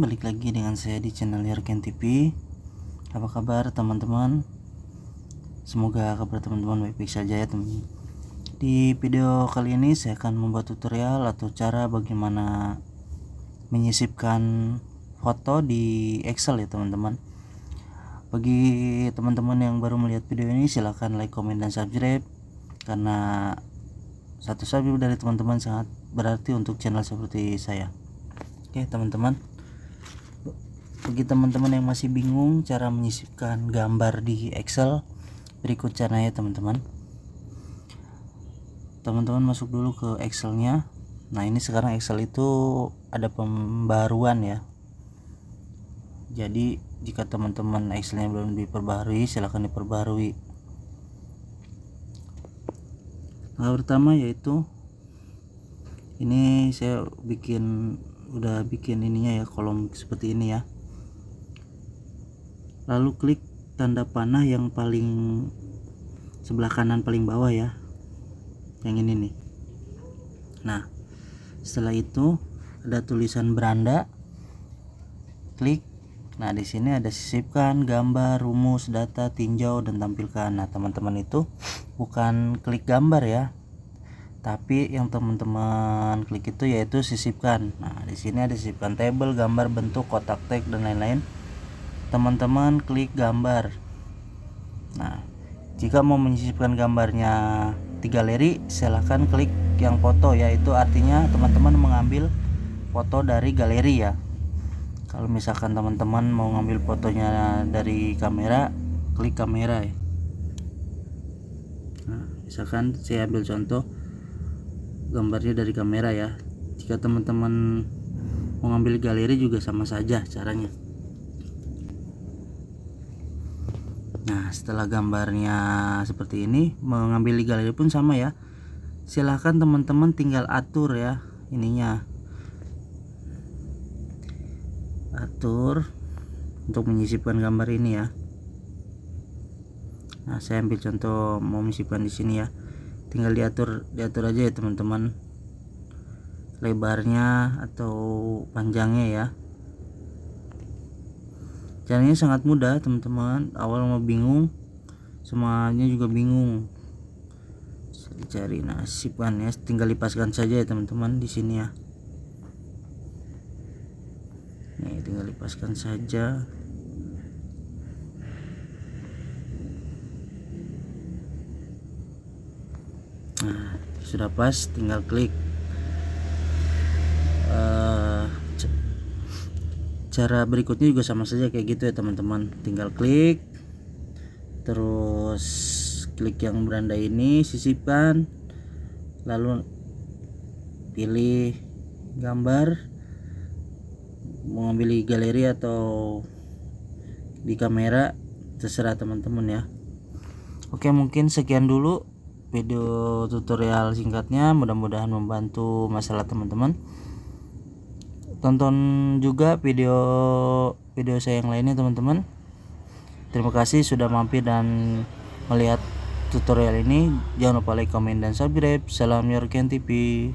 balik lagi dengan saya di channel Yarken TV apa kabar teman-teman semoga kabar teman-teman baik-baik saja ya teman di video kali ini saya akan membuat tutorial atau cara bagaimana menyisipkan foto di Excel ya teman-teman bagi teman-teman yang baru melihat video ini silahkan like comment dan subscribe karena satu subscribe dari teman-teman sangat berarti untuk channel seperti saya oke teman-teman bagi teman-teman yang masih bingung cara menyisipkan gambar di Excel berikut caranya teman-teman teman-teman masuk dulu ke Excelnya nah ini sekarang Excel itu ada pembaruan ya jadi jika teman-teman Excel Excelnya belum diperbarui silahkan diperbarui nah pertama yaitu ini saya bikin udah bikin ininya ya kolom seperti ini ya lalu klik tanda panah yang paling sebelah kanan paling bawah ya yang ini nih nah setelah itu ada tulisan beranda klik nah di sini ada sisipkan gambar rumus data tinjau dan tampilkan nah teman-teman itu bukan klik gambar ya tapi yang teman-teman klik itu yaitu sisipkan nah di sini ada sisipkan table gambar bentuk kotak tag dan lain-lain teman-teman klik gambar nah jika mau menyisipkan gambarnya di galeri silahkan klik yang foto yaitu artinya teman-teman mengambil foto dari galeri ya kalau misalkan teman-teman mau ngambil fotonya dari kamera klik kamera ya nah, misalkan saya ambil contoh gambarnya dari kamera ya jika teman-teman mau ngambil galeri juga sama saja caranya nah setelah gambarnya seperti ini mengambil galeri pun sama ya silahkan teman-teman tinggal atur ya ininya atur untuk menyisipkan gambar ini ya nah saya ambil contoh mau menyisipkan di sini ya tinggal diatur diatur aja ya teman-teman lebarnya atau panjangnya ya caranya sangat mudah teman-teman awal mau bingung semuanya juga bingung saya cari nasib kan ya tinggal lipaskan saja ya teman-teman di sini ya nih ya, tinggal lipaskan saja nah sudah pas tinggal klik eh, cara berikutnya juga sama saja kayak gitu ya teman-teman tinggal klik terus klik yang beranda ini sisipkan lalu pilih gambar mengambil galeri atau di kamera terserah teman-teman ya oke mungkin sekian dulu video tutorial singkatnya mudah-mudahan membantu masalah teman-teman tonton juga video video saya yang lainnya teman-teman terima kasih sudah mampir dan melihat tutorial ini jangan lupa like comment dan subscribe salam Yorken TV